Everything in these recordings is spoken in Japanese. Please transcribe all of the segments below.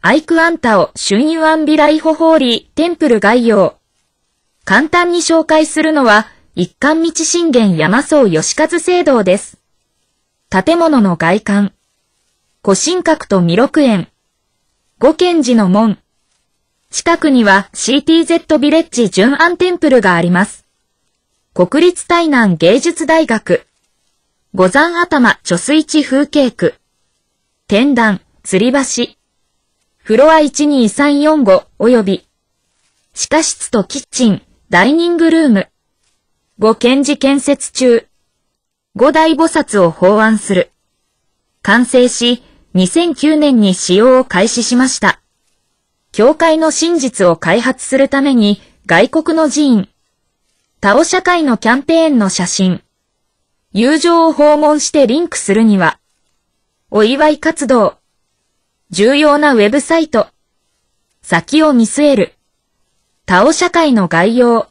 アイクアンタオ、春ュインワンビライホホーリー、テンプル概要。簡単に紹介するのは、一貫道信玄山荘吉和聖堂です。建物の外観。古神閣と弥勒園。五賢寺の門。近くには CTZ ビレッジ純安テンプルがあります。国立台南芸術大学。五山頭貯水池風景区。天壇、吊り橋。フロア12345及び、地下室とキッチン、ダイニングルーム。5検事建設中。5大菩薩を法案する。完成し、2009年に使用を開始しました。教会の真実を開発するために、外国の寺院、タオ社会のキャンペーンの写真、友情を訪問してリンクするには、お祝い活動、重要なウェブサイト。先を見据える。タオ社会の概要。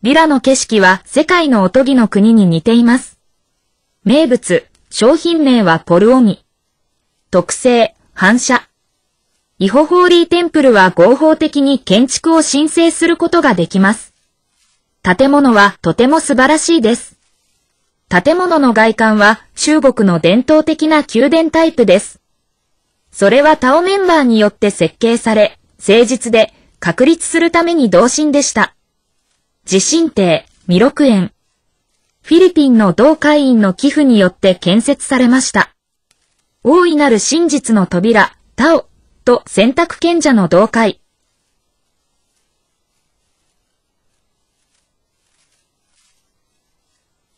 リラの景色は世界のおとぎの国に似ています。名物、商品名はポルオミ。特性、反射。イホホーリーテンプルは合法的に建築を申請することができます。建物はとても素晴らしいです。建物の外観は中国の伝統的な宮殿タイプです。それは他をメンバーによって設計され、誠実で確立するために同心でした。地震艇、弥勒園。フィリピンの同会員の寄付によって建設されました。大いなる真実の扉、タオと選択賢者の同会。